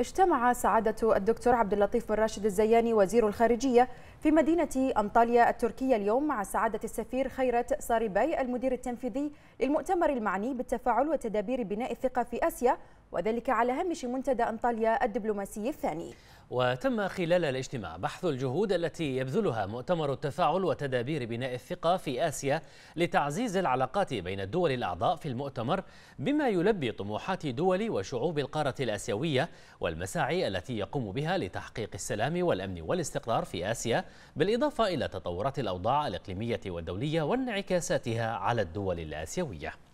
اجتمع سعادة الدكتور عبد اللطيف بن راشد الزياني وزير الخارجية في مدينة أنطاليا التركية اليوم مع سعادة السفير خيرت صارباي المدير التنفيذي للمؤتمر المعني بالتفاعل وتدابير بناء الثقة في آسيا وذلك على هامش منتدى أنطاليا الدبلوماسي الثاني وتم خلال الاجتماع بحث الجهود التي يبذلها مؤتمر التفاعل وتدابير بناء الثقة في آسيا لتعزيز العلاقات بين الدول الأعضاء في المؤتمر بما يلبي طموحات دول وشعوب القارة الآسيوية والمساعي التي يقوم بها لتحقيق السلام والأمن والاستقرار في آسيا بالإضافة إلى تطورات الأوضاع الإقليمية والدولية وانعكاساتها على الدول الآسيوية